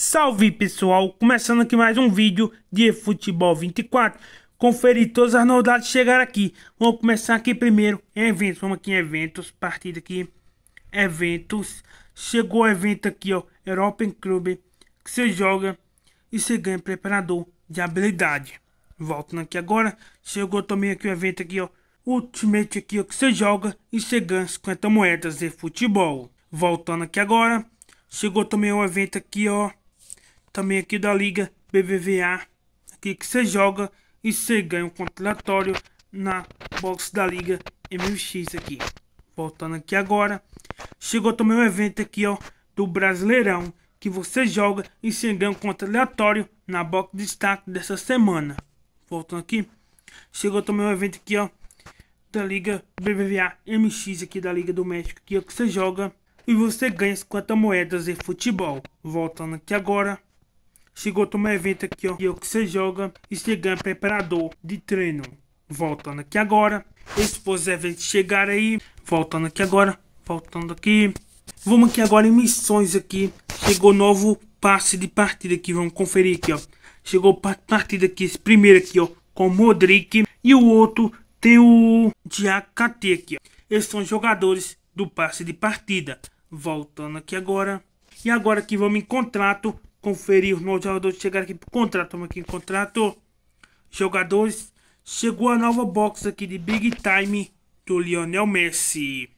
Salve pessoal, começando aqui mais um vídeo de Futebol 24 Conferir todas as novidades chegar aqui Vamos começar aqui primeiro em eventos, vamos aqui em eventos, partida aqui Eventos, chegou o evento aqui ó, European Club Que você joga e você ganha preparador de habilidade Voltando aqui agora, chegou também aqui o evento aqui ó Ultimate aqui ó, que você joga e você ganha 50 moedas de futebol Voltando aqui agora Chegou também o evento aqui, ó também aqui da Liga BBVA, aqui que você joga e você ganha um contratório na box da Liga MX aqui. Voltando aqui agora, chegou também um evento aqui ó, do Brasileirão, que você joga e você ganha um contratório na box de destaque dessa semana. Voltando aqui, chegou também um evento aqui ó, da Liga BBVA MX aqui da Liga do México, aqui ó, que você é joga e você ganha 50 moedas de futebol. Voltando aqui agora, Chegou a tomar evento aqui, ó. E o que você joga, Instagram preparador de treino. Voltando aqui agora. Esses foram os eventos chegar aí. Voltando aqui agora. Voltando aqui. Vamos aqui agora em missões aqui. Chegou novo passe de partida aqui. Vamos conferir aqui, ó. Chegou partida aqui. Esse primeiro aqui, ó. Com o Modric. E o outro tem o Diakate aqui, ó. Esses são jogadores do passe de partida. Voltando aqui agora. E agora aqui vamos em contrato conferir os novos jogadores. Chegaram aqui por contrato. Estamos aqui em contrato. Jogadores. Chegou a nova box aqui de Big Time do Lionel Messi.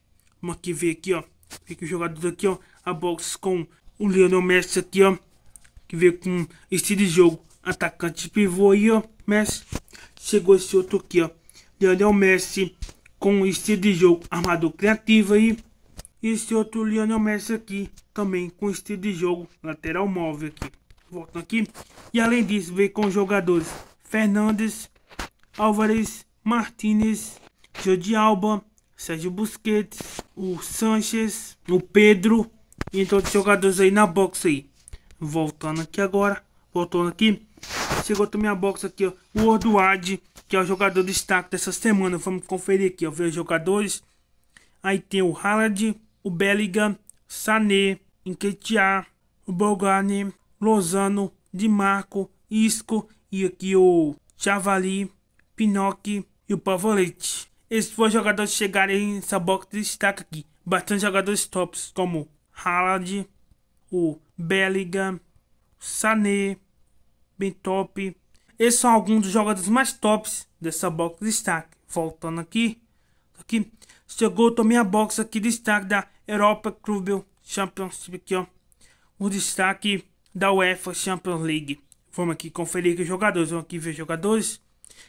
Vamos aqui ver aqui, ó. vê que os jogadores aqui, ó. A box com o Lionel Messi aqui, ó. Que vê com estilo de jogo. Atacante pivô aí, ó. Messi. Chegou esse outro aqui, ó. Lionel Messi com estilo de jogo. Armador criativo aí. E esse outro Lionel Messi aqui, também com estilo de jogo, lateral móvel aqui. Voltando aqui. E além disso, veio com jogadores Fernandes, Álvares, Martinez, Jordi Alba, Sérgio Busquets, o Sanches, o Pedro, e todos os jogadores aí na box aí. Voltando aqui agora, voltando aqui. Chegou também a box aqui, ó, o Oduad, que é o jogador de destaque dessa semana. Vamos conferir aqui, ó, ver os jogadores. Aí tem o Haaland, o Bellingham, Sané, o Bogani, Lozano, Di Marco, Isco e aqui o Chavali, Pinocchi e o Pavolete. Esses foram jogadores que chegaram nessa box de destaque aqui. Bastante jogadores tops como Haaland, o Bellingham, Sané, bem top. Esses são alguns dos jogadores mais tops dessa box de destaque. Voltando aqui, Aqui, chegou, tomei a box aqui, destaque da Europa Club Championship aqui, ó. O destaque da UEFA Champions League. Vamos aqui conferir os jogadores, vamos aqui ver jogadores.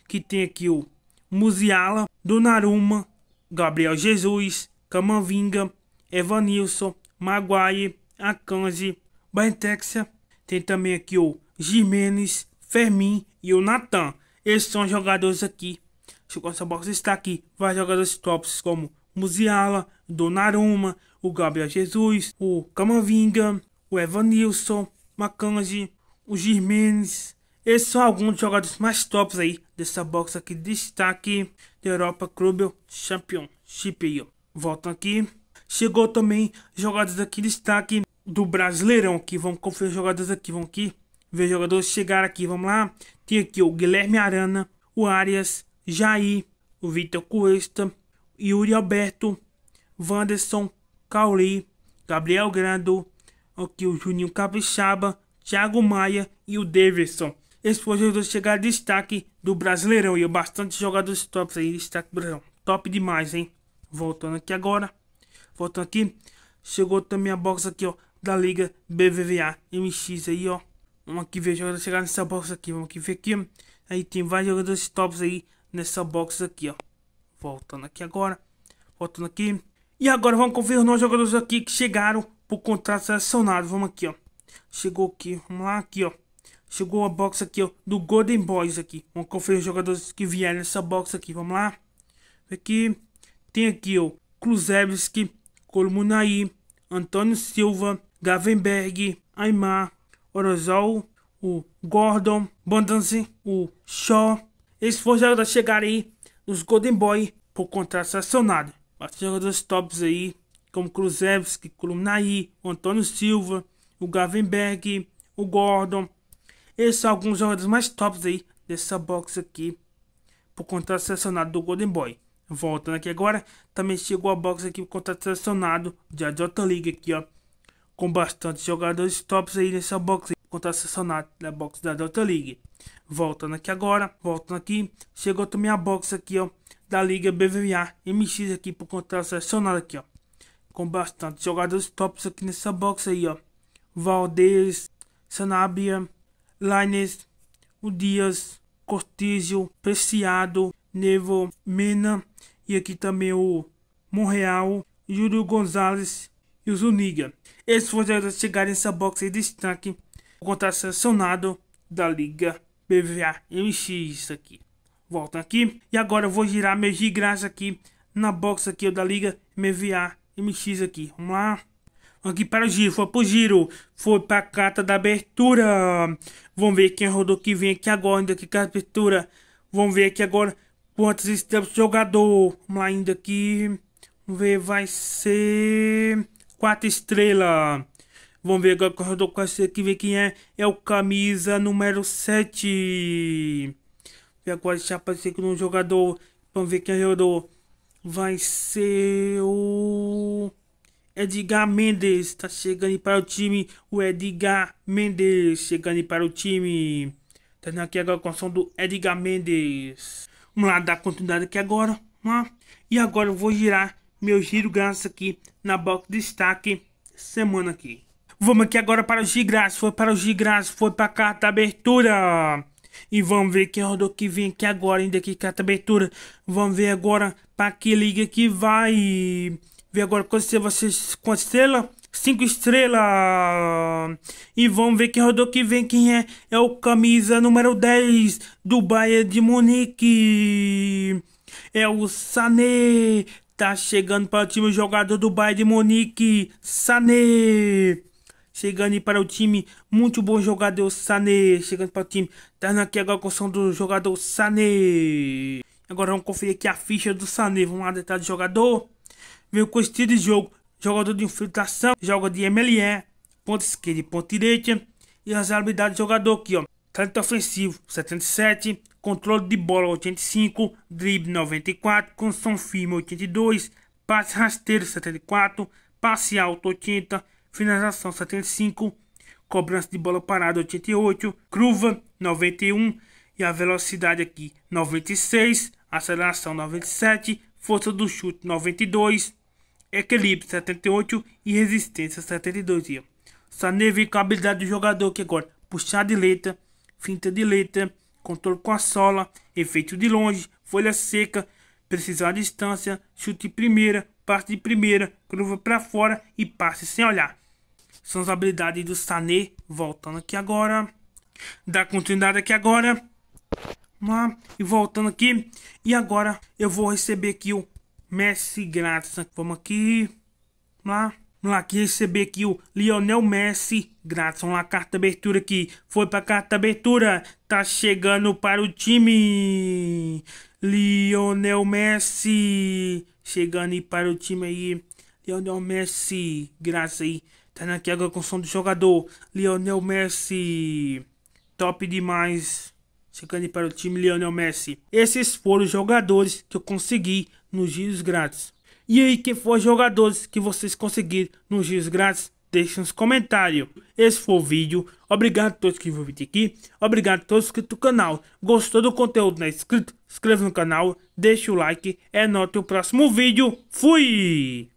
Que tem aqui o Musiala, Donnarumma, Gabriel Jesus, Camavinga, Evanilson, Maguire, Akanji, Bentexa. Tem também aqui o Jimenez, Fermin e o Natan. Esses são jogadores aqui essa box está aqui. Vários jogadores tops como Musiala, Donnarumma, o Gabriel Jesus, o Camavinga, o Evanilson, Macange, o Jimenez. Esses são alguns dos jogadores mais tops aí dessa box aqui. Destaque da Europa Clube Championship. Voltam aqui. Chegou também jogadores aqui, destaque do Brasileirão que Vamos conferir jogadores aqui, vamos aqui. Ver jogadores chegar aqui, vamos lá. Tem aqui o Guilherme Arana, o Arias, Jair, o Vitor Cuesta, Yuri Alberto, Wanderson, Cauli, Gabriel Grando, aqui o Juninho Capixaba, Thiago Maia e o Davidson. Esses foram os dois chegar a destaque do Brasileirão e bastante jogadores tops aí, destaque do Brasileirão. Top demais, hein? Voltando aqui agora. Voltando aqui. Chegou também a box aqui, ó, da Liga BVVA MX aí, ó. Vamos aqui ver jogadores chegar nessa box aqui. Vamos aqui ver aqui. Aí tem vários jogadores tops aí nessa box aqui, ó. Voltando aqui agora. Voltando aqui. E agora vamos conferir nossos jogadores aqui que chegaram por contrato selecionado. Vamos aqui, ó. Chegou aqui, vamos lá, aqui, ó. Chegou a box aqui, ó, do Golden Boys aqui. Vamos conferir os jogadores que vieram nessa box aqui, vamos lá. Aqui, tem aqui, ó, Kruzevski, Kolmunaí, Antônio Silva, Gavenberg, Aymar, Orozol, o Gordon, Bondanzi, o Shaw, eles forjaram a chegar aí nos Golden Boy por contrato sancionado. Mas jogadores tops aí, como Kruzevski, Kulumnai, o Antônio Silva, o Gavenberg, o Gordon. Esses são alguns jogadores mais tops aí dessa box aqui por contrato sancionado do Golden Boy. Voltando aqui agora, também chegou a box aqui por contrato sancionado da J League aqui, ó. Com bastante jogadores tops aí nessa box aí contra a Cincinnati da box da Delta League. Voltando aqui agora, voltando aqui, chegou também a box aqui, ó, da Liga BVA MX aqui por conta selecionada aqui, ó. Com bastante jogadores tops aqui nessa box aí, ó. Valdez, Sanabia, Lines, o Dias, Cortígio, Preciado, Nevo, Mena e aqui também o Monreal, Júlio Gonzalez e o Zuniga. Esses foram os jogadores chegaram nessa box de destaque contrato sancionado da Liga BVA MX isso aqui. Volta aqui e agora eu vou girar meus de graça aqui na box aqui da Liga MVA MX aqui. Vamos lá. Aqui para o giro, foi pro giro, foi para a carta da abertura. Vamos ver quem rodou que vem aqui agora, ainda aqui com a abertura. Vamos ver aqui agora quantos estrelas jogador. Vamos lá, ainda aqui. Vamos ver, vai ser quatro estrelas. Vamos ver agora qual com esse aqui, ver quem é. É o camisa número 7. E agora já apareceu com um jogador. Vamos ver quem é o jogador. Vai ser o Edgar Mendes. Está chegando para o time. O Edgar Mendes chegando para o time. Tá vendo aqui agora com a som do Edgar Mendes. Vamos lá dar continuidade aqui agora. E agora eu vou girar meu giro graça aqui na box de destaque semana aqui. Vamos aqui agora para o Gigras, foi para o Gigras, foi para a carta abertura. E vamos ver quem rodou que vem aqui agora, ainda que carta abertura. Vamos ver agora para que liga que vai. Ver agora quantas vocês com estrela? 5 estrelas. E vamos ver quem rodou que vem, quem é. É o camisa número 10 do Bayern de Munique. É o Sané. Tá chegando para o time jogador do Bayern de Munique. Sané. Chegando para o time, muito bom jogador Sané. Chegando para o time, tá aqui agora a construção do jogador Sané. Agora vamos conferir aqui a ficha do Sané. Vamos lá, detalhe do jogador. Veio com estilo de jogo. Jogador de infiltração. Joga de MLE. ponto esquerdo e ponta direita. E as habilidades do jogador aqui, ó. Talento ofensivo 77. Controle de bola 85. Drible 94. Construção firme 82. Passe rasteiro 74. Passe alto 80 finalização 75, cobrança de bola parada 88, curva 91 e a velocidade aqui 96, aceleração 97, força do chute 92, equilíbrio 78 e resistência 72. Sané vem com a habilidade do jogador que agora puxar de letra, finta de letra, controle com a sola, efeito de longe, folha seca, precisão à distância, chute primeira, parte de primeira, curva para fora e passe sem olhar são as habilidades do Sané. Voltando aqui agora. Dá continuidade aqui agora. lá e voltando aqui. E agora eu vou receber aqui o Messi grátis. Né? Vamos aqui. Lá. Vamos lá aqui receber aqui o Lionel Messi grátis. Vamos lá, carta abertura aqui. Foi pra carta abertura. Tá chegando para o time. Lionel Messi. Chegando aí para o time aí. Lionel Messi. Graças aí. Tanaki agora com som do jogador. Lionel Messi. Top demais. Chegando para o time Lionel Messi. Esses foram os jogadores que eu consegui nos giros grátis. E aí, quem foram os jogadores que vocês conseguiram nos giros grátis? Deixe nos comentários. Esse foi o vídeo. Obrigado a todos que viram aqui. Obrigado a todos que estão no canal. Gostou do conteúdo? Não é inscrito? Inscreva no canal. Deixe o like. É anote o próximo vídeo. Fui!